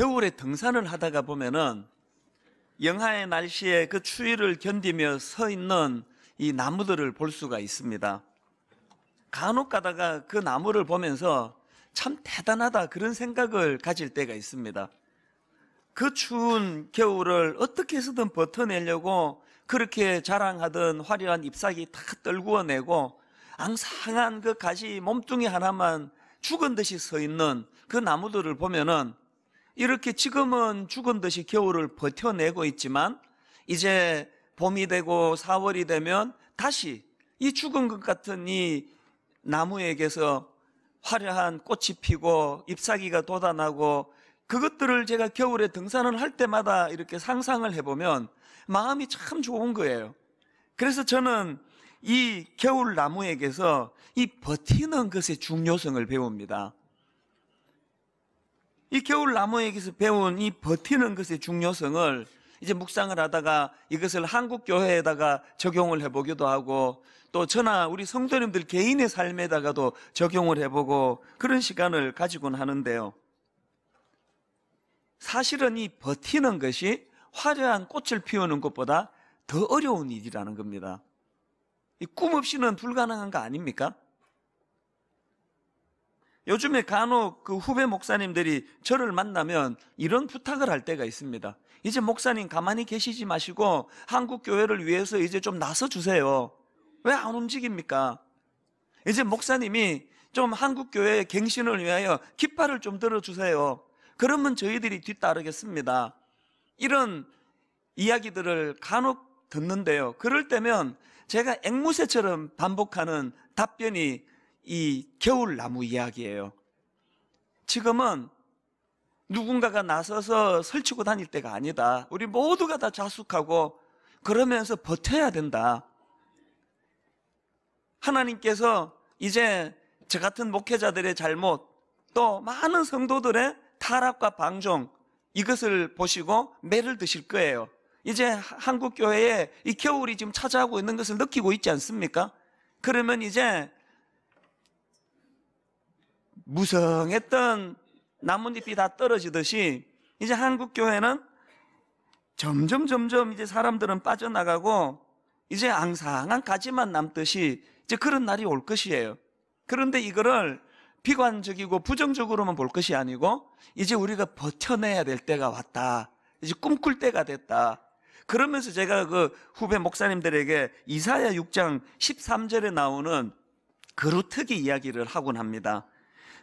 겨울에 등산을 하다가 보면은 영하의 날씨에 그 추위를 견디며 서 있는 이 나무들을 볼 수가 있습니다. 간혹 가다가 그 나무를 보면서 참 대단하다 그런 생각을 가질 때가 있습니다. 그 추운 겨울을 어떻게 해서든 버텨내려고 그렇게 자랑하던 화려한 잎사귀 탁 떨구어내고 앙상한 그 가시 몸뚱이 하나만 죽은 듯이 서 있는 그 나무들을 보면은 이렇게 지금은 죽은 듯이 겨울을 버텨내고 있지만 이제 봄이 되고 4월이 되면 다시 이 죽은 것 같은 이 나무에게서 화려한 꽃이 피고 잎사귀가 돋아나고 그것들을 제가 겨울에 등산을 할 때마다 이렇게 상상을 해보면 마음이 참 좋은 거예요. 그래서 저는 이 겨울 나무에게서 이 버티는 것의 중요성을 배웁니다. 이 겨울 나무에게서 배운 이 버티는 것의 중요성을 이제 묵상을 하다가 이것을 한국 교회에다가 적용을 해보기도 하고 또 저나 우리 성도님들 개인의 삶에다가도 적용을 해보고 그런 시간을 가지곤 하는데요. 사실은 이 버티는 것이 화려한 꽃을 피우는 것보다 더 어려운 일이라는 겁니다. 이꿈 없이는 불가능한 거 아닙니까? 요즘에 간혹 그 후배 목사님들이 저를 만나면 이런 부탁을 할 때가 있습니다. 이제 목사님 가만히 계시지 마시고 한국 교회를 위해서 이제 좀 나서 주세요. 왜 안 움직입니까? 이제 목사님이 좀 한국 교회의 갱신을 위하여 깃발을 좀 들어 주세요. 그러면 저희들이 뒤따르겠습니다. 이런 이야기들을 간혹 듣는데요. 그럴 때면 제가 앵무새처럼 반복하는 답변이 이 겨울나무 이야기예요. 지금은 누군가가 나서서 설치고 다닐 때가 아니다. 우리 모두가 다 자숙하고 그러면서 버텨야 된다. 하나님께서 이제 저 같은 목회자들의 잘못 또 많은 성도들의 타락과 방종 이것을 보시고 매를 드실 거예요. 이제 한국 교회에 이 겨울이 지금 찾아오고 있는 것을 느끼고 있지 않습니까? 그러면 이제 무성했던 나뭇잎이 다 떨어지듯이 이제 한국 교회는 점점 점점 이제 사람들은 빠져나가고 이제 앙상한 가지만 남듯이 이제 그런 날이 올 것이에요. 그런데 이거를 비관적이고 부정적으로만 볼 것이 아니고 이제 우리가 버텨내야 될 때가 왔다. 이제 꿈꿀 때가 됐다. 그러면서 제가 그 후배 목사님들에게 이사야 6장 13절에 나오는 그루터기 이야기를 하곤 합니다.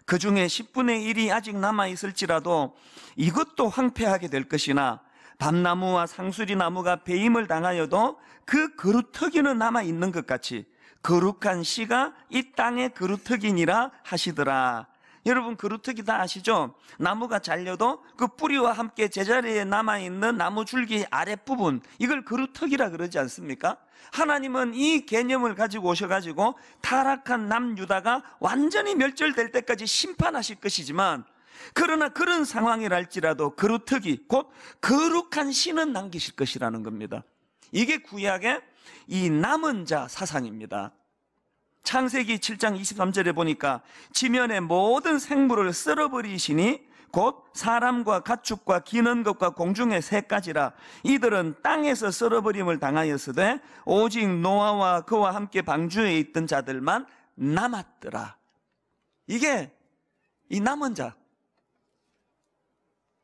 그 중에 10분의 1이 아직 남아 있을지라도 이것도 황폐하게 될 것이나 밤나무와 상수리 나무가 배임을 당하여도 그 그루터기는 남아 있는 것 같이 거룩한 씨가 이 땅의 그루터기니라 하시더라. 여러분 그 루터기 다 아시죠? 나무가 잘려도 그 뿌리와 함께 제자리에 남아있는 나무 줄기 아랫부분 이걸 그루터기라 그러지 않습니까? 하나님은 이 개념을 가지고 오셔가지고 타락한 남유다가 완전히 멸절될 때까지 심판하실 것이지만 그러나 그런 상황이랄지라도 그루터기 곧 거룩한 신은 남기실 것이라는 겁니다 이게 구약의 이 남은 자 사상입니다 창세기 7장 23절에 보니까 지면의 모든 생물을 쓸어버리시니 곧 사람과 가축과 기는 것과 공중의 새까지라 이들은 땅에서 쓸어버림을 당하였으되 오직 노아와 그와 함께 방주에 있던 자들만 남았더라. 이게 이 남은 자.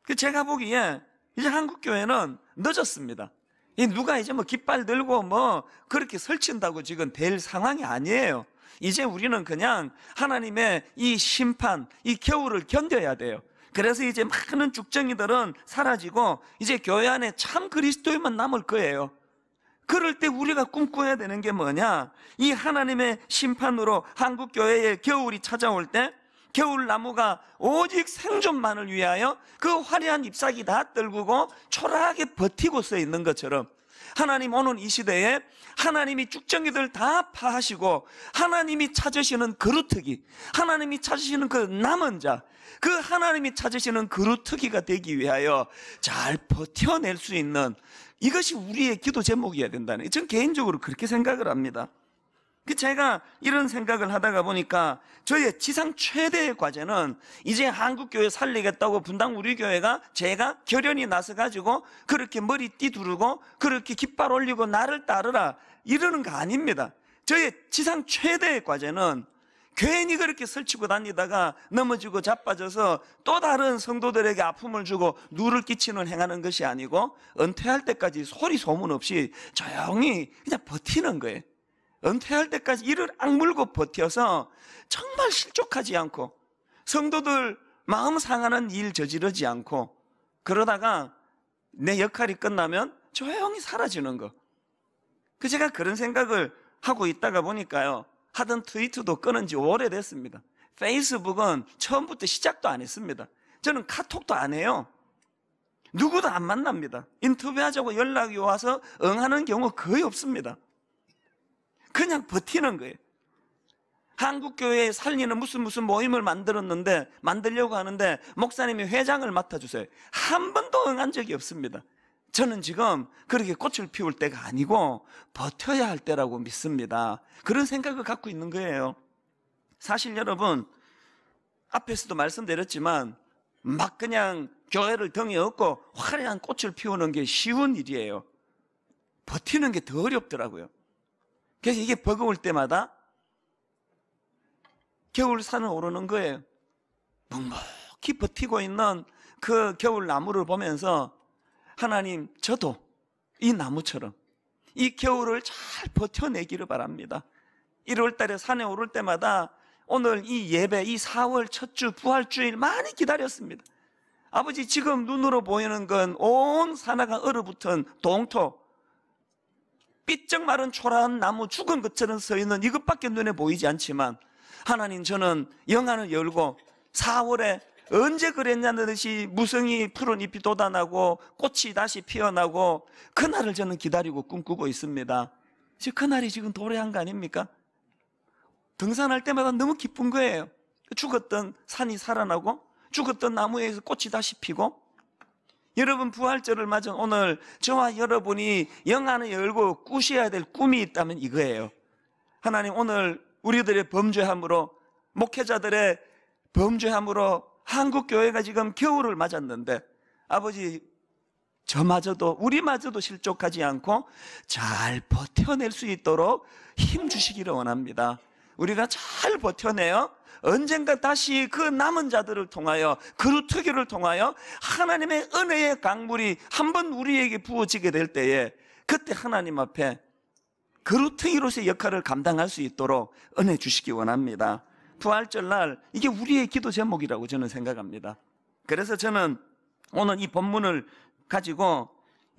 그 제가 보기에 이제 한국 교회는 늦었습니다. 이 누가 이제 뭐 깃발 들고 뭐 그렇게 설친다고 지금 될 상황이 아니에요. 이제 우리는 그냥 하나님의 이 심판, 이 겨울을 견뎌야 돼요. 그래서 이제 많은 죽정이들은 사라지고 이제 교회 안에 참 그리스도인만 남을 거예요. 그럴 때 우리가 꿈꿔야 되는 게 뭐냐? 이 하나님의 심판으로 한국 교회의 겨울이 찾아올 때 겨울 나무가 오직 생존만을 위하여 그 화려한 잎사귀 다 떨구고 초라하게 버티고 서 있는 것처럼 하나님 오는 이 시대에 하나님이 쭉정이들 다 파하시고 하나님이 찾으시는 그루트기, 하나님이 찾으시는 그 남은 자, 그 하나님이 찾으시는 그루트기가 되기 위하여 잘 버텨낼 수 있는 이것이 우리의 기도 제목이어야 된다는. 전 개인적으로 그렇게 생각을 합니다. 그 제가 이런 생각을 하다가 보니까 저희의 지상 최대의 과제는 이제 한국교회 살리겠다고 분당 우리 교회가 제가 결연히 나서 가지고 그렇게 머리띠 두르고 그렇게 깃발 올리고 나를 따르라 이러는 거 아닙니다. 저희의 지상 최대의 과제는 괜히 그렇게 설치고 다니다가 넘어지고 자빠져서 또 다른 성도들에게 아픔을 주고 누를 끼치는 행하는 것이 아니고 은퇴할 때까지 소리 소문 없이 조용히 그냥 버티는 거예요. 은퇴할 때까지 이를 악물고 버텨서 정말 실족하지 않고 성도들 마음 상하는 일 저지르지 않고 그러다가 내 역할이 끝나면 조용히 사라지는 거. 그 제가 그런 생각을 하고 있다가 보니까요. 하던 트위트도 끊은 지 오래됐습니다. 페이스북은 처음부터 시작도 안 했습니다. 저는 카톡도 안 해요. 누구도 안 만납니다. 인터뷰하자고 연락이 와서 응하는 경우 거의 없습니다. 그냥 버티는 거예요. 한국교회에 살리는 무슨 무슨 모임을 만들었는데, 만들려고 하는데, 목사님이 회장을 맡아주세요. 한 번도 응한 적이 없습니다. 저는 지금 그렇게 꽃을 피울 때가 아니고, 버텨야 할 때라고 믿습니다. 그런 생각을 갖고 있는 거예요. 사실 여러분, 앞에서도 말씀드렸지만, 막 그냥 교회를 등에 업고 화려한 꽃을 피우는 게 쉬운 일이에요. 버티는 게 더 어렵더라고요. 그래서 이게 버거울 때마다 겨울 산을 오르는 거예요. 묵묵히 버티고 있는 그 겨울 나무를 보면서 하나님, 저도 이 나무처럼 이 겨울을 잘 버텨내기를 바랍니다. 1월 달에 산에 오를 때마다 오늘 이 예배, 이 4월 첫 주, 부활주일 많이 기다렸습니다. 아버지, 지금 눈으로 보이는 건 온 산하가 얼어붙은 동토, 삐쩍 마른 초라한 나무 죽은 것처럼 서 있는 이것밖에 눈에 보이지 않지만 하나님 저는 영안을 열고 4월에 언제 그랬냐는 듯이 무성이 푸른 잎이 돋아나고 꽃이 다시 피어나고 그날을 저는 기다리고 꿈꾸고 있습니다. 지금 그날이 지금 도래한 거 아닙니까? 등산할 때마다 너무 기쁜 거예요. 죽었던 산이 살아나고 죽었던 나무에서 꽃이 다시 피고 여러분 부활절을 맞은 오늘 저와 여러분이 영안을 열고 꾸셔야 될 꿈이 있다면 이거예요. 하나님 오늘 우리들의 범죄함으로 목회자들의 범죄함으로 한국 교회가 지금 겨울을 맞았는데 아버지 저마저도 우리마저도 실족하지 않고 잘 버텨낼 수 있도록 힘 주시기를 원합니다. 우리가 잘 버텨내요. 언젠가 다시 그 남은 자들을 통하여 그루트기를 통하여 하나님의 은혜의 강물이 한 번 우리에게 부어지게 될 때에 그때 하나님 앞에 그루트기로서의 역할을 감당할 수 있도록 은혜 주시기 원합니다. 부활절 날 이게 우리의 기도 제목이라고 저는 생각합니다. 그래서 저는 오늘 이 본문을 가지고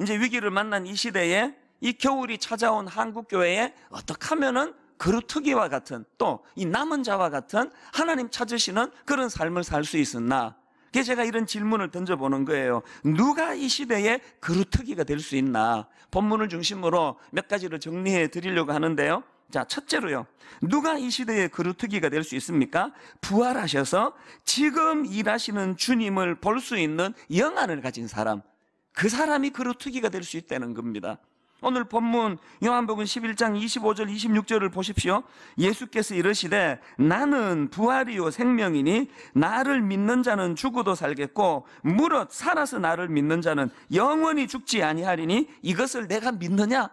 이제 위기를 만난 이 시대에 이 겨울이 찾아온 한국 교회에 어떻게 하면은 그루트기와 같은 또 이 남은 자와 같은 하나님 찾으시는 그런 삶을 살 수 있었나? 그게 제가 이런 질문을 던져보는 거예요. 누가 이 시대에 그루트기가 될 수 있나? 본문을 중심으로 몇 가지를 정리해 드리려고 하는데요. 자, 첫째로요. 누가 이 시대의 그루트기가 될 수 있습니까? 부활하셔서 지금 일하시는 주님을 볼 수 있는 영안을 가진 사람. 그 사람이 그루트기가 될 수 있다는 겁니다. 오늘 본문 요한복음 11장 25절 26절을 보십시오. 예수께서 이르시되 나는 부활이요 생명이니 나를 믿는 자는 죽어도 살겠고 무릇 살아서 나를 믿는 자는 영원히 죽지 아니하리니 이것을 내가 믿느냐?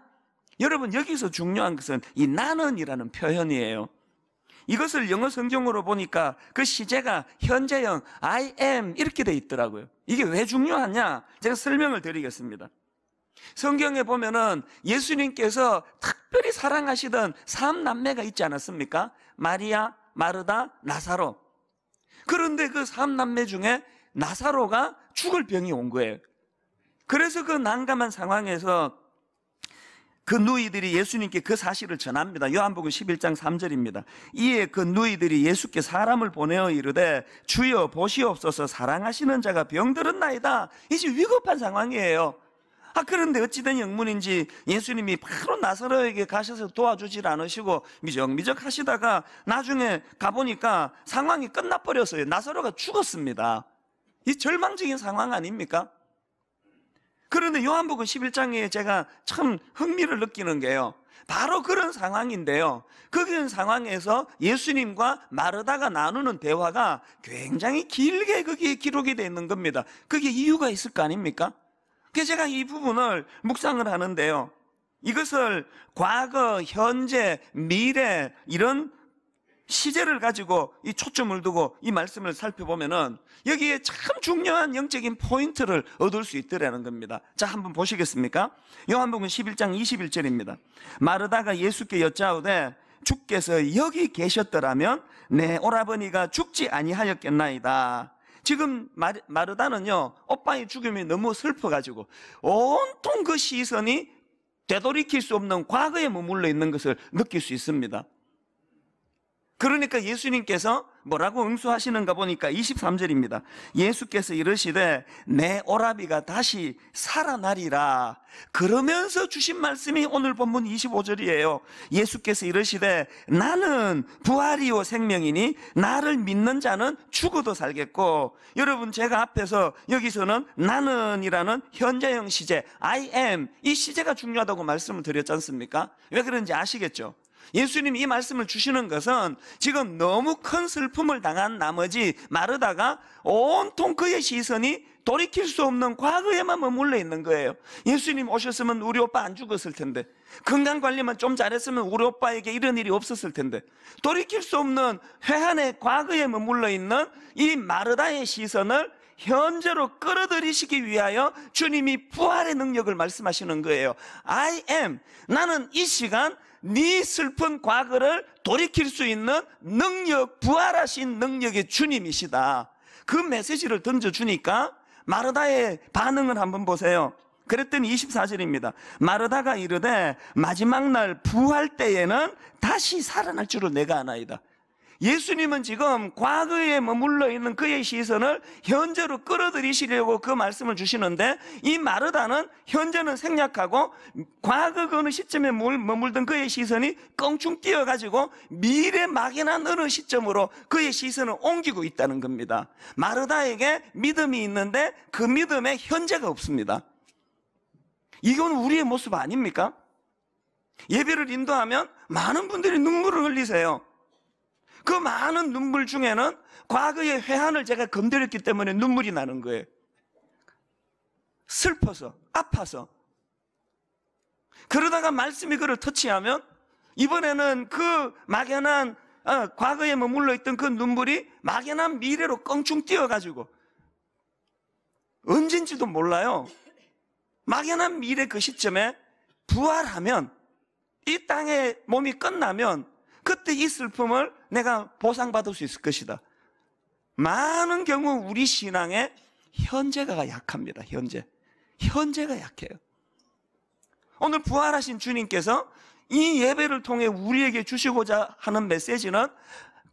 여러분 여기서 중요한 것은 이 나는이라는 표현이에요. 이것을 영어 성경으로 보니까 그 시제가 현재형 I am 이렇게 돼 있더라고요. 이게 왜 중요하냐? 제가 설명을 드리겠습니다. 성경에 보면은 예수님께서 특별히 사랑하시던 삼남매가 있지 않았습니까? 마리아, 마르다, 나사로. 그런데 그 삼남매 중에 나사로가 죽을 병이 온 거예요. 그래서 그 난감한 상황에서 그 누이들이 예수님께 그 사실을 전합니다. 요한복음 11장 3절입니다. 이에 그 누이들이 예수께 사람을 보내어 이르되 주여 보시옵소서 사랑하시는 자가 병들은 나이다. 이제 위급한 상황이에요. 아 그런데 어찌된 영문인지 예수님이 바로 나사로에게 가셔서 도와주질 않으시고 미적미적 하시다가 나중에 가보니까 상황이 끝나버렸어요 나사로가 죽었습니다 이 절망적인 상황 아닙니까? 그런데 요한복음 11장에 제가 참 흥미를 느끼는 게요 바로 그런 상황인데요 그런 상황에서 예수님과 마르다가 나누는 대화가 굉장히 길게 거기에 기록이 되어 있는 겁니다 그게 이유가 있을 거 아닙니까? 그래서 제가 이 부분을 묵상을 하는데요. 이것을 과거, 현재, 미래 이런 시제를 가지고 이 초점을 두고 이 말씀을 살펴보면은 여기에 참 중요한 영적인 포인트를 얻을 수 있더라는 겁니다. 자, 한번 보시겠습니까? 요한복음 11장 21절입니다. 마르다가 예수께 여짜오되 주께서 여기 계셨더라면 내 오라버니가 죽지 아니하였겠나이다. 지금 마르, 다는요 오빠의 죽음이 너무 슬퍼가지고 온통 그 시선이 되돌이킬 수 없는 과거에 머물러 있는 것을 느낄 수 있습니다. 그러니까 예수님께서 뭐라고 응수하시는가 보니까 23절입니다. 예수께서 이르시되 내 오라비가 다시 살아나리라. 그러면서 주신 말씀이 오늘 본문 25절이에요. 예수께서 이르시되 나는 부활이요 생명이니 나를 믿는 자는 죽어도 살겠고 여러분 제가 앞에서 여기서는 나는이라는 현재형 시제 I am 이 시제가 중요하다고 말씀을 드렸지 않습니까? 왜 그런지 아시겠죠? 예수님이 말씀을 주시는 것은 지금 너무 큰 슬픔을 당한 나머지 마르다가 온통 그의 시선이 돌이킬 수 없는 과거에만 머물러 있는 거예요. 예수님 오셨으면 우리 오빠 안 죽었을 텐데. 건강 관리만 좀 잘했으면 우리 오빠에게 이런 일이 없었을 텐데. 돌이킬 수 없는 회한의 과거에 머물러 있는 이 마르다의 시선을 현재로 끌어들이시기 위하여 주님이 부활의 능력을 말씀하시는 거예요. I am. 나는 이 시간 네 슬픈 과거를 돌이킬 수 있는 능력, 부활하신 능력의 주님이시다. 그 메시지를 던져주니까 마르다의 반응을 한번 보세요. 그랬더니 24절입니다. 마르다가 이르되 마지막 날 부활 때에는 다시 살아날 줄을 내가 아나이다. 예수님은 지금 과거에 머물러 있는 그의 시선을 현재로 끌어들이시려고 그 말씀을 주시는데 이 마르다는 현재는 생략하고 과거 어느 시점에 머물던 그의 시선이 껑충 뛰어가지고 미래 막연한 어느 시점으로 그의 시선을 옮기고 있다는 겁니다. 마르다에게 믿음이 있는데 그 믿음에 현재가 없습니다. 이건 우리의 모습 아닙니까? 예배를 인도하면 많은 분들이 눈물을 흘리세요. 그 많은 눈물 중에는 과거의 회한을 제가 건드렸기 때문에 눈물이 나는 거예요. 슬퍼서, 아파서. 그러다가 말씀이 그를 터치하면 이번에는 그 막연한 어, 과거에 머물러 있던 그 눈물이 막연한 미래로 껑충 뛰어가지고 언젠지도 몰라요. 막연한 미래 그 시점에 부활하면 이 땅의 몸이 끝나면 그때 이 슬픔을 내가 보상받을 수 있을 것이다. 많은 경우 우리 신앙의 현재가 약합니다. 현재. 현재가 약해요. 오늘 부활하신 주님께서 이 예배를 통해 우리에게 주시고자 하는 메시지는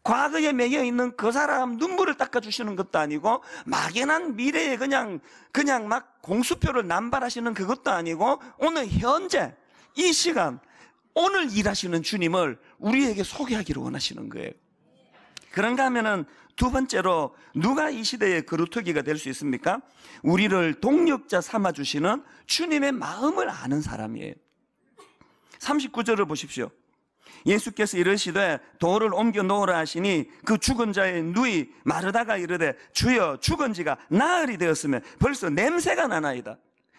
과거에 매여 있는 그 사람 눈물을 닦아주시는 것도 아니고 막연한 미래에 그냥 그냥 막 공수표를 남발하시는 그것도 아니고 오늘 현재 이 시간 오늘 일하시는 주님을 우리에게 소개하기를 원하시는 거예요. 그런가 하면은 두 번째로 누가 이 시대의 그루터기가 될 수 있습니까? 우리를 동력자 삼아 주시는 주님의 마음을 아는 사람이에요. 39절을 보십시오. 예수께서 이르시되 돌을 옮겨 놓으라 하시니 그 죽은 자의 누이 마르다가 이르되 주여 죽은 지가 나흘이 되었으면 벌써 냄새가 나나이다.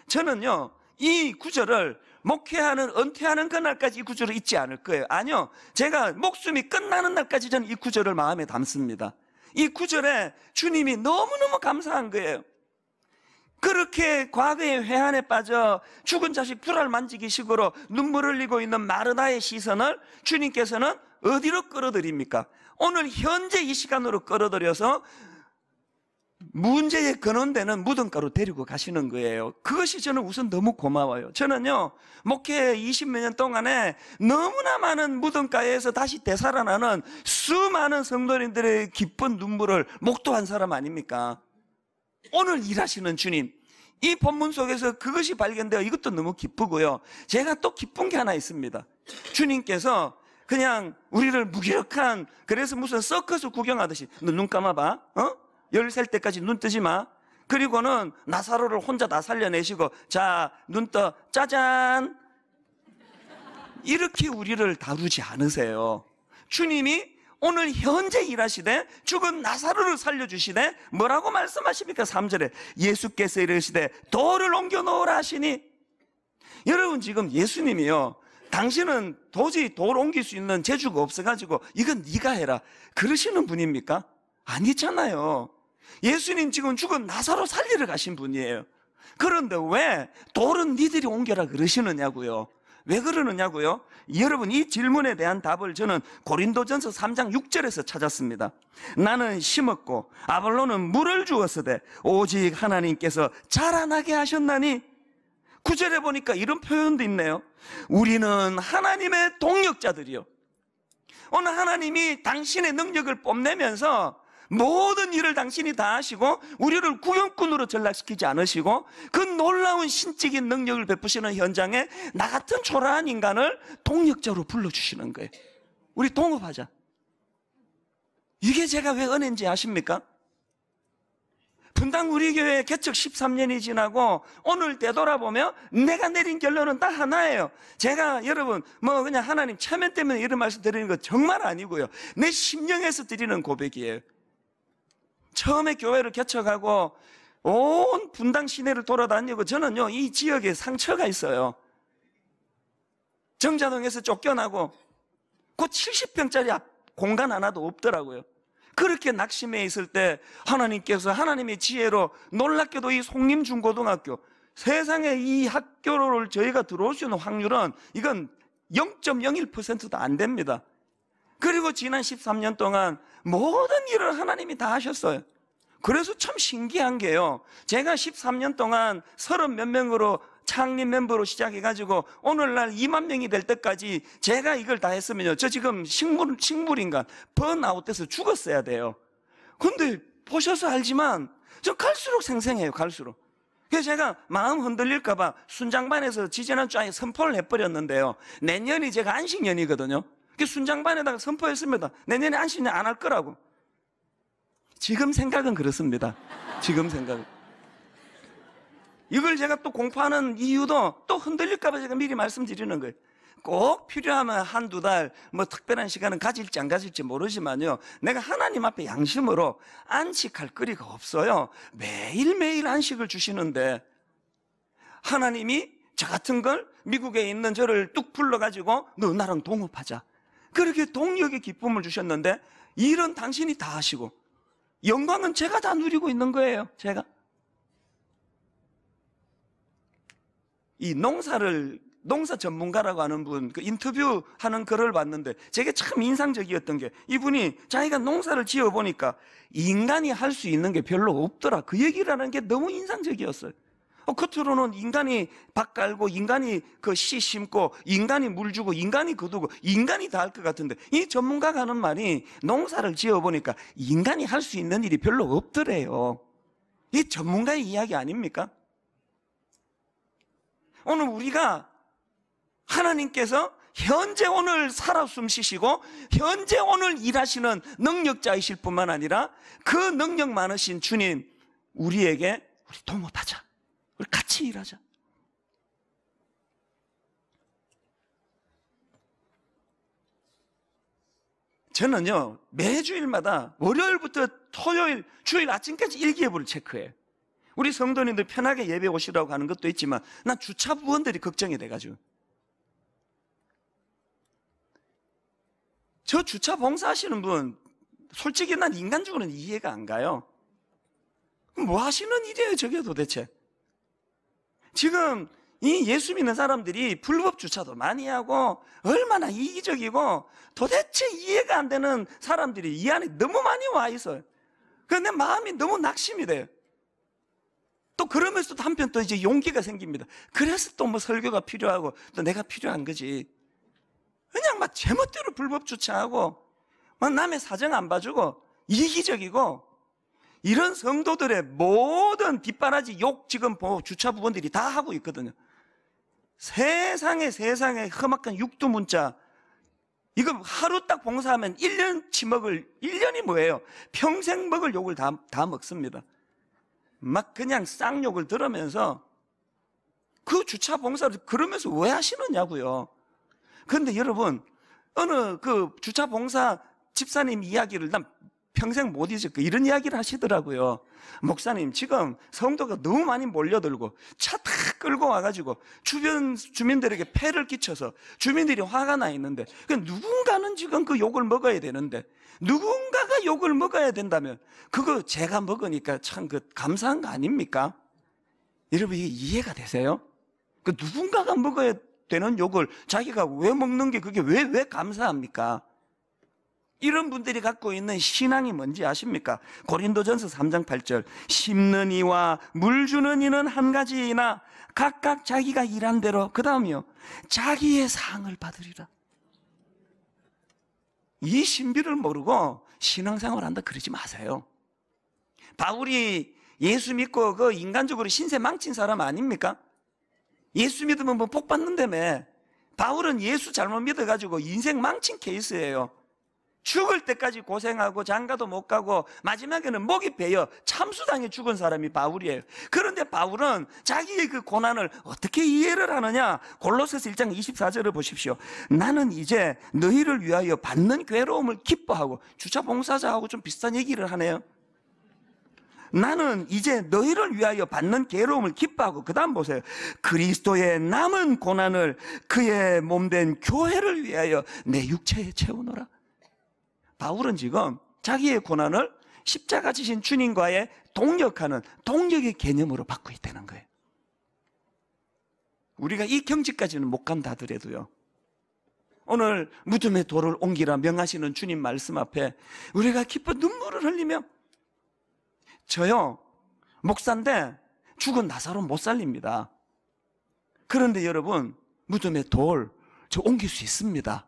저는요 이 구절을 목회하는 은퇴하는 그날까지 이 구절을 잊지 않을 거예요. 아니요. 제가 목숨이 끝나는 날까지 저이 구절을 마음에 담습니다. 이 구절에 주님이 너무너무 감사한 거예요. 그렇게 과거의 회한에 빠져 죽은 자식 불알 만지기 식으로 눈물 흘리고 있는 마르다의 시선을 주님께서는 어디로 끌어들입니까? 오늘 현재 이 시간으로 끌어들여서 문제의 근원되는 무덤가로 데리고 가시는 거예요. 그것이 저는 우선 너무 고마워요. 저는요, 목회 20몇 년 동안에 너무나 많은 무덤가에서 다시 되살아나는 수많은 성도님들의 기쁜 눈물을 목도한 사람 아닙니까? 오늘 일하시는 주님, 이 본문 속에서 그것이 발견되어 이것도 너무 기쁘고요. 제가 또 기쁜 게 하나 있습니다. 주님께서 그냥 우리를 무기력한, 그래서 무슨 서커스 구경하듯이, 너 눈 감아봐, 어? 열살 때까지 눈 뜨지 마. 그리고는 나사로를 혼자 다 살려내시고, 자, 눈 떠, 짜잔! 이렇게 우리를 다루지 않으세요. 주님이 오늘 현재 일하시되 죽은 나사로를 살려주시되 뭐라고 말씀하십니까? 3절에 예수께서 이르시되 돌을 옮겨놓으라 하시니 여러분 지금 예수님이요 당신은 도저히 돌 옮길 수 있는 재주가 없어가지고 이건 네가 해라 그러시는 분입니까? 아니잖아요 예수님 지금 죽은 나사로 살리러 가신 분이에요. 그런데 왜 돌은 니들이 옮겨라 그러시느냐고요. 왜 그러느냐고요? 여러분 이 질문에 대한 답을 저는 고린도전서 3장 6절에서 찾았습니다. 나는 심었고 아벌로는 물을 주었으되 오직 하나님께서 자라나게 하셨나니 구절에 보니까 이런 표현도 있네요. 우리는 하나님의 동력자들이요. 오늘 하나님이 당신의 능력을 뽐내면서 모든 일을 당신이 다 하시고 우리를 구경꾼으로 전락시키지 않으시고 그 놀라운 신적인 능력을 베푸시는 현장에 나 같은 초라한 인간을 동력자로 불러주시는 거예요. 우리 동업하자. 이게 제가 왜 은혜인지 아십니까? 분당 우리 교회 개척 13년이 지나고 오늘 되돌아보면 내가 내린 결론은 딱 하나예요. 제가 여러분 뭐 그냥 하나님 체면 때문에 이런 말씀 드리는 거 정말 아니고요. 내 심령에서 드리는 고백이에요. 처음에 교회를 개척하고 온 분당 시내를 돌아다니고 저는요, 이 지역에 상처가 있어요. 정자동에서 쫓겨나고 곧 70평짜리 공간 하나도 없더라고요. 그렇게 낙심해 있을 때 하나님께서 하나님의 지혜로 놀랍게도 이 송림중고등학교 세상에 이 학교를 저희가 들어올 수 있는 확률은 이건 0.01%도 안 됩니다. 그리고 지난 13년 동안 모든 일을 하나님이 다 하셨어요. 그래서 참 신기한 게요. 제가 13년 동안 서른 몇 명으로 창립 멤버로 시작해가지고 오늘날 2만 명이 될 때까지 제가 이걸 다 했으면요. 저 지금 식물, 식물인간, 번아웃돼서 죽었어야 돼요. 근데 보셔서 알지만 저 갈수록 생생해요. 갈수록. 그래서 제가 마음 흔들릴까봐 순장반에서 지지난 주에 선포를 해버렸는데요. 내년이 제가 안식년이거든요. 그 순장반에다가 선포했습니다. 내년에 안심년 안할 거라고. 지금 생각은 그렇습니다. 지금 생각은. 이걸 제가 또 공포하는 이유도 또 흔들릴까봐 제가 미리 말씀드리는 거예요. 꼭 필요하면 한 두 달, 뭐 특별한 시간은 가질지 안 가질지 모르지만요. 내가 하나님 앞에 양심으로 안식할 거리가 없어요. 매일매일 안식을 주시는데, 하나님이 저 같은 걸 미국에 있는 저를 뚝 불러가지고 너 나랑 동업하자. 그렇게 동력의 기쁨을 주셨는데 일은 당신이 다 하시고 영광은 제가 다 누리고 있는 거예요. 제가. 이 농사를 농사 전문가라고 하는 분, 그 인터뷰하는 글을 봤는데, 제게 참 인상적이었던 게, 이분이 자기가 농사를 지어보니까 인간이 할 수 있는 게 별로 없더라. 그 얘기라는 게 너무 인상적이었어요. 어, 겉으로는 인간이 밭갈고 인간이 그 씨 심고 인간이 물 주고 인간이 거두고 인간이 다 할 것 같은데 이 전문가가 하는 말이 농사를 지어보니까 인간이 할 수 있는 일이 별로 없더래요. 이 전문가의 이야기 아닙니까? 오늘 우리가 하나님께서 현재 오늘 살아 숨쉬시고 현재 오늘 일하시는 능력자이실 뿐만 아니라 그 능력 많으신 주님 우리에게 우리 도모하자 우리 같이 일하자. 저는요, 매주일마다 월요일부터 토요일, 주일 아침까지 일기예보를 체크해. 우리 성도님들 편하게 예배 오시라고 하는 것도 있지만, 난 주차 부원들이 걱정이 돼가지고. 저 주차 봉사하시는 분, 솔직히 난 인간적으로는 이해가 안 가요. 뭐 하시는 일이에요, 저게 도대체? 지금 이 예수 믿는 사람들이 불법 주차도 많이 하고 얼마나 이기적이고 도대체 이해가 안 되는 사람들이 이 안에 너무 많이 와 있어요. 그런데 마음이 너무 낙심이 돼요. 또 그러면서 또 한편 또 이제 용기가 생깁니다. 그래서 또 뭐 설교가 필요하고 또 내가 필요한 거지. 그냥 막 제멋대로 불법 주차하고 막 남의 사정 안 봐주고 이기적이고 이런 성도들의 모든 뒷바라지 욕 지금 주차 부분들이 다 하고 있거든요. 세상에 세상에 험악한 육두문자 이거 하루 딱 봉사하면 1년치 먹을 1년이 뭐예요? 평생 먹을 욕을 다, 다 먹습니다. 막 그냥 쌍욕을 들으면서 그 주차 봉사를 그러면서 왜 하시느냐고요. 그런데 여러분 어느 그 주차 봉사 집사님 이야기를 난 평생 못 잊을 거 이런 이야기를 하시더라고요. 목사님 지금 성도가 너무 많이 몰려들고 차 탁 끌고 와가지고 주변 주민들에게 폐를 끼쳐서 주민들이 화가 나 있는데 그 누군가는 지금 그 욕을 먹어야 되는데 누군가가 욕을 먹어야 된다면 그거 제가 먹으니까 참 그 감사한 거 아닙니까? 여러분 이게 이해가 되세요? 그 누군가가 먹어야 되는 욕을 자기가 왜 먹는 게 그게 왜 왜 감사합니까? 이런 분들이 갖고 있는 신앙이 뭔지 아십니까? 고린도전서 3장 8절 심는 이와 물 주는 이는 한 가지이나 각각 자기가 일한 대로 그 다음이요 자기의 상을 받으리라 이 신비를 모르고 신앙생활 한다 그러지 마세요 바울이 예수 믿고 그 인간적으로 신세 망친 사람 아닙니까? 예수 믿으면 뭐 복 받는다며 바울은 예수 잘못 믿어가지고 인생 망친 케이스예요 죽을 때까지 고생하고 장가도 못 가고 마지막에는 목이 베어 참수당해 죽은 사람이 바울이에요. 그런데 바울은 자기의 그 고난을 어떻게 이해를 하느냐? 골로새서 1장 24절을 보십시오. 나는 이제 너희를 위하여 받는 괴로움을 기뻐하고 주차 봉사자하고 좀 비슷한 얘기를 하네요. 나는 이제 너희를 위하여 받는 괴로움을 기뻐하고 그다음 보세요. 그리스도의 남은 고난을 그의 몸된 교회를 위하여 내 육체에 채우노라. 바울은 지금 자기의 고난을 십자가 지신 주님과의 동력하는 동력의 개념으로 받고 있다는 거예요. 우리가 이 경지까지는 못 간다 하더라도요. 오늘 무덤의 돌을 옮기라 명하시는 주님 말씀 앞에 우리가 기뻐 눈물을 흘리며 저요 목사인데 죽은 나사로 못 살립니다. 그런데 여러분 무덤의 돌 저 옮길 수 있습니다.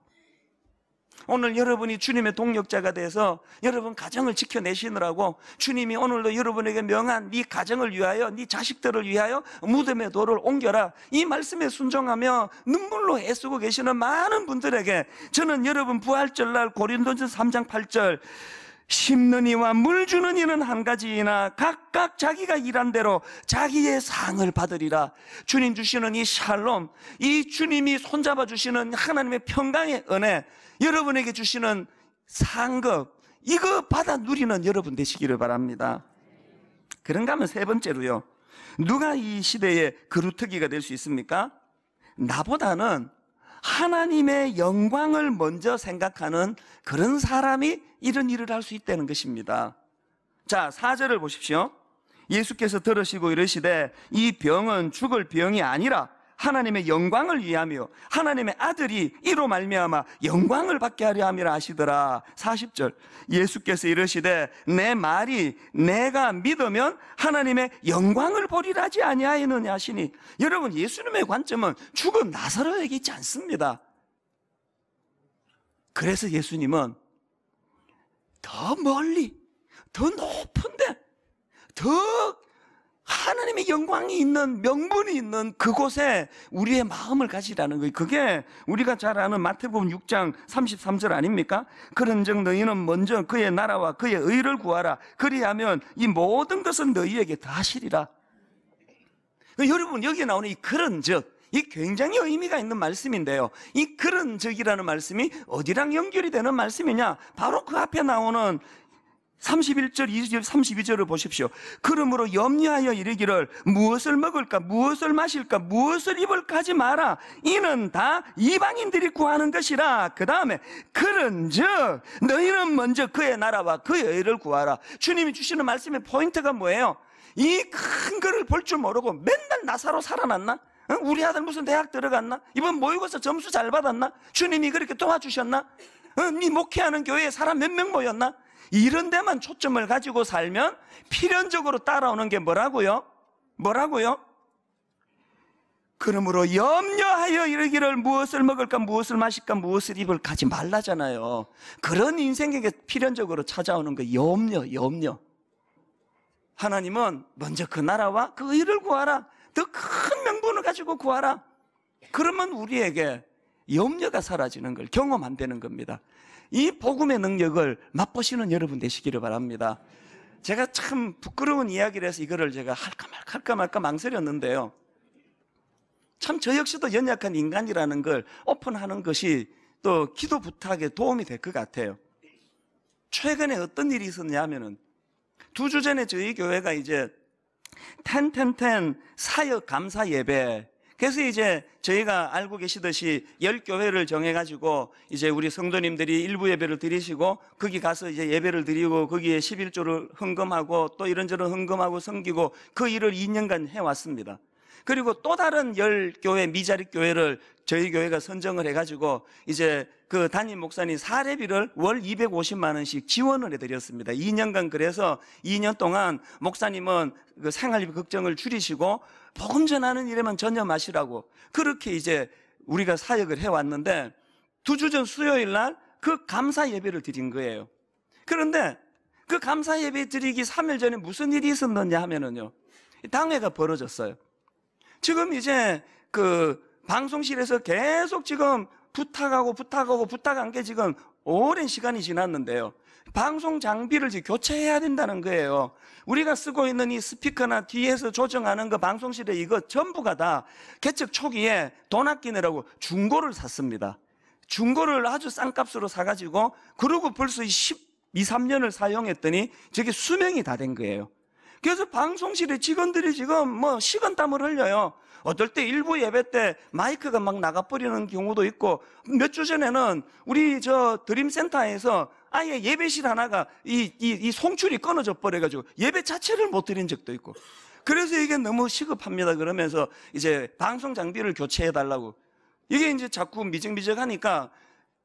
오늘 여러분이 주님의 동력자가 돼서 여러분 가정을 지켜내시느라고 주님이 오늘도 여러분에게 명한 네 가정을 위하여 네 자식들을 위하여 무덤의 돌을 옮겨라 이 말씀에 순종하며 눈물로 애쓰고 계시는 많은 분들에게 저는 여러분 부활절날 고린도전 3장 8절 심는 이와 물 주는 이는 한 가지이나 각각 자기가 일한 대로 자기의 상을 받으리라. 주님 주시는 이 샬롬, 이 주님이 손잡아 주시는 하나님의 평강의 은혜, 여러분에게 주시는 상급, 이거 받아 누리는 여러분 되시기를 바랍니다. 그런가 하면 세 번째로요. 누가 이 시대의 그루터기가 될 수 있습니까? 나보다는 하나님의 영광을 먼저 생각하는 그런 사람이 이런 일을 할 수 있다는 것입니다. 자, 사절을 보십시오. 예수께서 들으시고 이러시되 이 병은 죽을 병이 아니라 하나님의 영광을 위하며 하나님의 아들이 이로 말미암아 영광을 받게 하려 함이라 하시더라. 40절. 예수께서 이르시되 내 말이 내가 믿으면 하나님의 영광을 보리라 지 아니하였느냐 하시니 여러분 예수님의 관점은 죽은 나사로에게 있지 않습니다. 그래서 예수님은 더 멀리 더 높은데 더 하나님의 영광이 있는 명분이 있는 그곳에 우리의 마음을 가지라는 거예요. 그게 우리가 잘 아는 마태복음 6장 33절 아닙니까? 그런즉 너희는 먼저 그의 나라와 그의 의를 구하라. 그리하면 이 모든 것은 너희에게 다 하시리라. 여러분 여기에 나오는 이 그런즉 이 굉장히 의미가 있는 말씀인데요. 이 그런즉이라는 말씀이 어디랑 연결이 되는 말씀이냐? 바로 그 앞에 나오는 31절, 20절, 32절을 보십시오. 그러므로 염려하여 이르기를 무엇을 먹을까, 무엇을 마실까, 무엇을 입을까 하지 마라. 이는 다 이방인들이 구하는 것이라. 그 다음에 그런 즉, 너희는 먼저 그의 나라와 그의 의를 구하라. 주님이 주시는 말씀의 포인트가 뭐예요? 이 큰 거를 볼 줄 모르고 맨날 나사로 살아났나? 우리 아들 무슨 대학 들어갔나? 이번 모의고사 점수 잘 받았나? 주님이 그렇게 도와주셨나? 네 목회하는 교회에 사람 몇 명 모였나? 이런 데만 초점을 가지고 살면 필연적으로 따라오는 게 뭐라고요? 뭐라고요? 그러므로 염려하여 이르기를 무엇을 먹을까 무엇을 마실까 무엇을 입을까 하지 말라잖아요 그런 인생에게 필연적으로 찾아오는 거 염려 염려 하나님은 먼저 그 나라와 그 일을 구하라 더 큰 명분을 가지고 구하라 그러면 우리에게 염려가 사라지는 걸 경험한다는 겁니다 이 복음의 능력을 맛보시는 여러분 되시기를 바랍니다. 제가 참 부끄러운 이야기를 해서 이거를 제가 할까 말까 할까 말까 망설였는데요. 참 저 역시도 연약한 인간이라는 걸 오픈하는 것이 또 기도 부탁에 도움이 될 것 같아요. 최근에 어떤 일이 있었냐면은 두 주 전에 저희 교회가 이제 텐텐텐 사역 감사 예배 그래서 이제 저희가 알고 계시듯이 열 교회를 정해가지고 이제 우리 성도님들이 일부 예배를 드리시고 거기 가서 이제 예배를 드리고 거기에 11조를 헌금하고 또 이런저런 헌금하고 섬기고 그 일을 2년간 해왔습니다. 그리고 또 다른 열 교회 미자리 교회를 저희 교회가 선정을 해가지고 이제 그 담임 목사님 사례비를 월 250만 원씩 지원을 해드렸습니다. 2년간 그래서 2년 동안 목사님은 그 생활비 걱정을 줄이시고 복음 전하는 일에만 전념하시라고 그렇게 이제 우리가 사역을 해왔는데 두 주 전 수요일 날 그 감사 예배를 드린 거예요. 그런데 그 감사 예배 드리기 3일 전에 무슨 일이 있었느냐 하면은요. 당회가 벌어졌어요. 지금 이제 그 방송실에서 계속 지금 부탁하고 부탁하고 부탁한 게 지금 오랜 시간이 지났는데요. 방송 장비를 교체해야 된다는 거예요. 우리가 쓰고 있는 이 스피커나 뒤에서 조정하는 거 방송실에 이거 전부가 다 개척 초기에 돈 아끼느라고 중고를 샀습니다. 중고를 아주 싼 값으로 사가지고 그러고 벌써 12, 3년을 사용했더니 저게 수명이 다 된 거예요. 그래서 방송실에 직원들이 지금 뭐 식은땀을 흘려요. 어떨 때 일부 예배 때 마이크가 막 나가버리는 경우도 있고 몇 주 전에는 우리 저 드림센터에서 아예 예배실 하나가 이, 이, 이 송출이 끊어져 버려가지고 예배 자체를 못 드린 적도 있고. 그래서 이게 너무 시급합니다. 그러면서 이제 방송 장비를 교체해달라고. 이게 이제 자꾸 미적미적하니까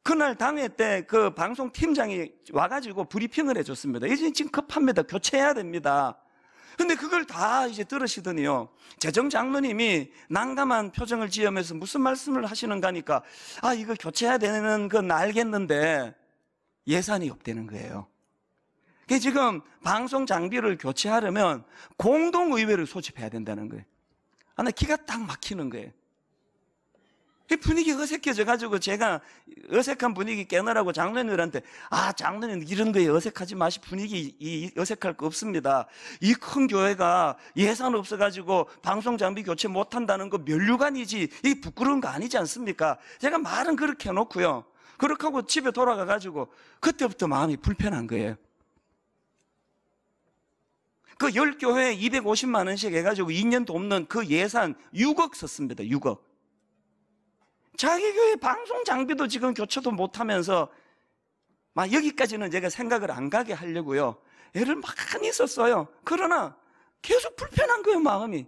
그날 당회 때 그 방송 팀장이 와가지고 브리핑을 해줬습니다. 이제 지금 급합니다. 교체해야 됩니다. 근데 그걸 다 이제 들으시더니요. 재정 장로님이 난감한 표정을 지으면서 무슨 말씀을 하시는가니까, 아, 이거 교체해야 되는 건 그 알겠는데, 예산이 없다는 거예요. 그 지금 방송 장비를 교체하려면 공동의회를 소집해야 된다는 거예요. 아, 나 기가 딱 막히는 거예요. 분위기 어색해져가지고 제가 어색한 분위기 깨느라고 장로님들한테 아, 장로님 이런 거에 어색하지 마시 분위기 이, 어색할 거 없습니다. 이 큰 교회가 예산 없어가지고 방송 장비 교체 못한다는 거 멸류관이지 이 부끄러운 거 아니지 않습니까? 제가 말은 그렇게 해놓고요. 그렇게 하고 집에 돌아가가지고 그때부터 마음이 불편한 거예요. 그 열 교회에 250만 원씩 해가지고 2년도 없는 그 예산 6억 썼습니다. 6억. 자기 교회 방송 장비도 지금 교체도 못하면서 막 여기까지는 제가 생각을 안 가게 하려고요. 애를 많이 썼어요. 그러나 계속 불편한 거예요, 마음이.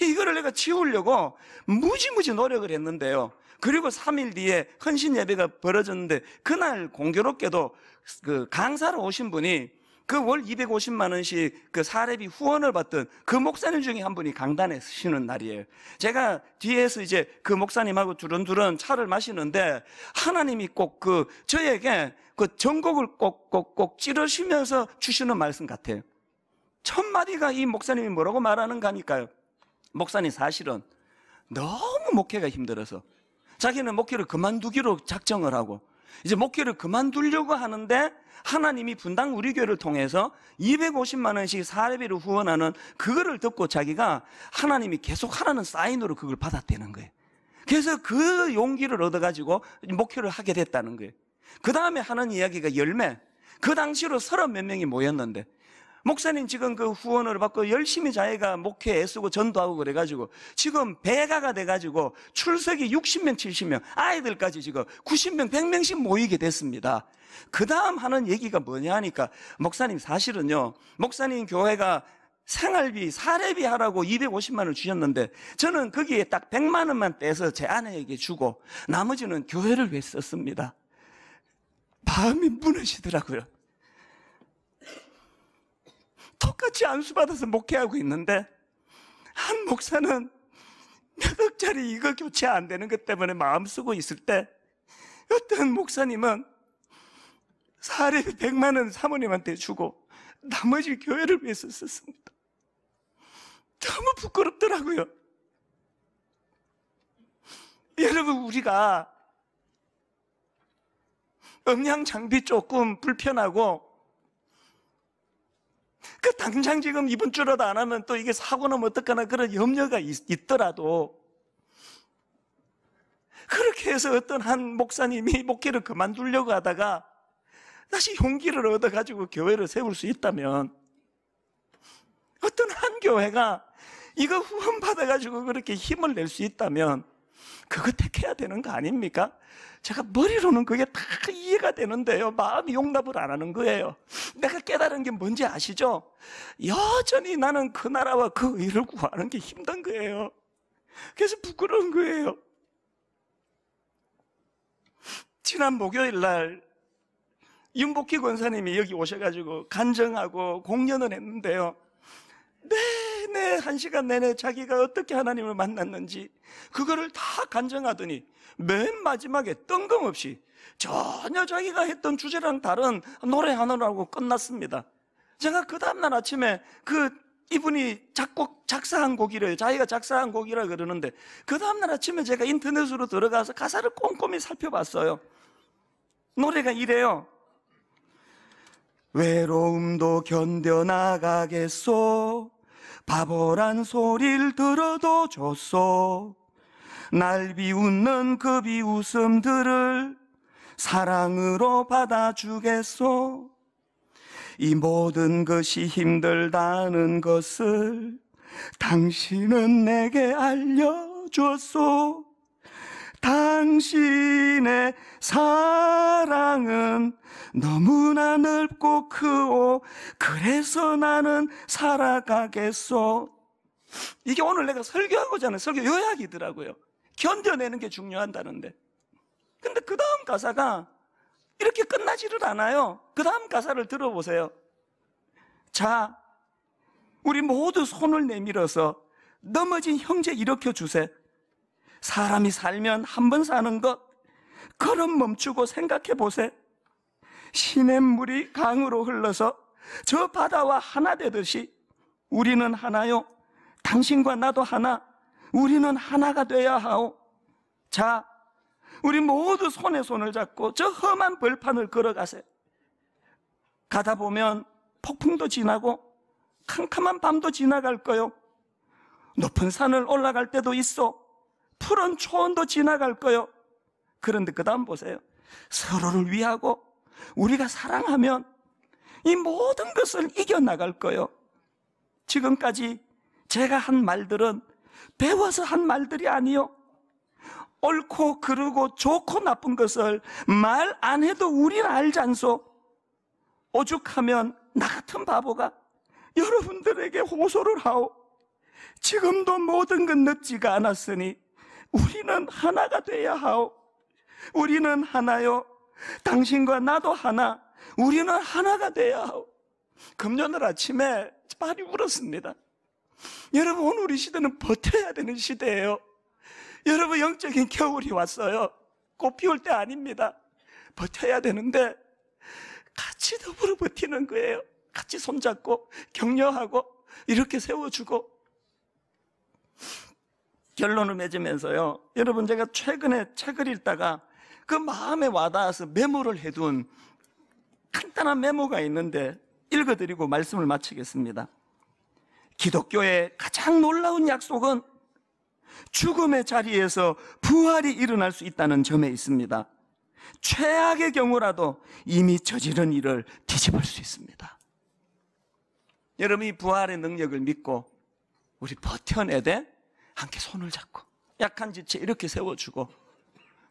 이거를 내가 치우려고 무지무지 노력을 했는데요. 그리고 3일 뒤에 헌신 예배가 벌어졌는데 그날 공교롭게도 그 강사로 오신 분이 그 월 250만 원씩 그 사례비 후원을 받던 그 목사님 중에 한 분이 강단에 서시는 날이에요. 제가 뒤에서 이제 그 목사님하고 두런두런 차를 마시는데 하나님이 꼭 그 저에게 그 전곡을 꼭꼭꼭 찌르시면서 주시는 말씀 같아요. 첫 마디가 이 목사님이 뭐라고 말하는가 하니까요. 목사님 사실은 너무 목회가 힘들어서 자기는 목회를 그만두기로 작정을 하고 이제 목회를 그만두려고 하는데 하나님이 분당 우리 교회를 통해서 250만 원씩 사례비를 후원하는 그거를 듣고 자기가 하나님이 계속 하라는 사인으로 그걸 받았다는 거예요. 그래서 그 용기를 얻어가지고 목회를 하게 됐다는 거예요. 그 다음에 하는 이야기가 열매. 그 당시로 서른 몇 명이 모였는데 목사님 지금 그 후원을 받고 열심히 자기가 목회 애쓰고 전도하고 그래가지고 지금 배가가 돼가지고 출석이 60명, 70명, 아이들까지 지금 90명, 100명씩 모이게 됐습니다. 그 다음 하는 얘기가 뭐냐 하니까 목사님 사실은요, 목사님 교회가 생활비, 사례비 하라고 250만 원 주셨는데 저는 거기에 딱 100만 원만 떼서제 아내에게 주고 나머지는 교회를 위해 썼습니다. 마음이 무너지더라고요. 똑같이 안수받아서 목회하고 있는데 한 목사는 몇 억짜리 이거 교체 안 되는 것 때문에 마음 쓰고 있을 때 어떤 목사님은 사례 100만 원 사모님한테 주고 나머지 교회를 위해서 썼습니다. 너무 부끄럽더라고요. 여러분 우리가 음향 장비 조금 불편하고 그 당장 지금 입은 줄라도안 하면 또 이게 사고 나면 어떡하나 그런 염려가 있, 더라도 그렇게 해서 어떤 한 목사님이 목회를 그만두려고 하다가 다시 용기를 얻어가지고 교회를 세울 수 있다면 어떤 한 교회가 이거 후원받아가지고 그렇게 힘을 낼 수 있다면 그거 택해야 되는 거 아닙니까? 제가 머리로는 그게 다 이해가 되는데요. 마음이 용납을 안 하는 거예요. 내가 깨달은 게 뭔지 아시죠? 여전히 나는 그 나라와 그 의를 구하는 게 힘든 거예요. 그래서 부끄러운 거예요. 지난 목요일 날 윤복희 권사님이 여기 오셔가지고 간증하고 공연을 했는데요. 네, 내내 한 시간 내내 자기가 어떻게 하나님을 만났는지 그거를 다 간증하더니 맨 마지막에 뜬금없이 전혀 자기가 했던 주제랑 다른 노래 하느라고 끝났습니다. 제가 그 다음날 아침에 그 이분이 작곡, 작사한 곡이래요. 자기가 작사한 곡이라 그러는데 그 다음날 아침에 제가 인터넷으로 들어가서 가사를 꼼꼼히 살펴봤어요. 노래가 이래요. 외로움도 견뎌나가겠소. 바보란 소리를 들어도 줬어 날 비웃는 그 비웃음들을 사랑으로 받아주겠소 이 모든 것이 힘들다는 것을 당신은 내게 알려줬소 당신의 사랑은 너무나 넓고 크고 그래서 나는 살아가겠소 이게 오늘 내가 설교하고자 하는 설교 요약이더라고요 견뎌내는 게 중요한다는데 근데 그 다음 가사가 이렇게 끝나지를 않아요 그 다음 가사를 들어보세요 자 우리 모두 손을 내밀어서 넘어진 형제 일으켜 주세요 사람이 살면 한 번 사는 것, 걸음 멈추고 생각해 보세. 시냇물이 강으로 흘러서 저 바다와 하나 되듯이 우리는 하나요. 당신과 나도 하나. 우리는 하나가 되어야 하오. 자, 우리 모두 손에 손을 잡고 저 험한 벌판을 걸어가세요. 가다 보면 폭풍도 지나고 캄캄한 밤도 지나갈 거요. 높은 산을 올라갈 때도 있어. 푸른 초원도 지나갈 거요. 그런데 그 다음 보세요. 서로를 위하고 우리가 사랑하면 이 모든 것을 이겨나갈 거요. 지금까지 제가 한 말들은 배워서 한 말들이 아니요. 옳고 그르고 좋고 나쁜 것을 말 안 해도 우리는 알지 않소. 오죽하면 나 같은 바보가 여러분들에게 호소를 하오. 지금도 모든 건 늦지가 않았으니 우리는 하나가 돼야 하오. 우리는 하나요. 당신과 나도 하나. 우리는 하나가 돼야 하오. 금요일 아침에 많이 울었습니다. 여러분, 오늘 우리 시대는 버텨야 되는 시대예요. 여러분, 영적인 겨울이 왔어요. 꽃 피울 때 아닙니다. 버텨야 되는데, 같이 더불어 버티는 거예요. 같이 손잡고, 격려하고, 이렇게 세워주고. 결론을 맺으면서요. 여러분 제가 최근에 책을 읽다가 그 마음에 와닿아서 메모를 해둔 간단한 메모가 있는데 읽어드리고 말씀을 마치겠습니다. 기독교의 가장 놀라운 약속은 죽음의 자리에서 부활이 일어날 수 있다는 점에 있습니다. 최악의 경우라도 이미 저지른 일을 뒤집을 수 있습니다. 여러분이 부활의 능력을 믿고 우리 버텨내되 함께 손을 잡고 약한 지체 이렇게 세워주고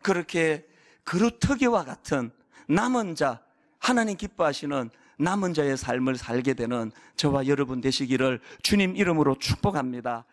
그렇게 그루터기와 같은 남은 자 하나님 기뻐하시는 남은 자의 삶을 살게 되는 저와 여러분 되시기를 주님 이름으로 축복합니다.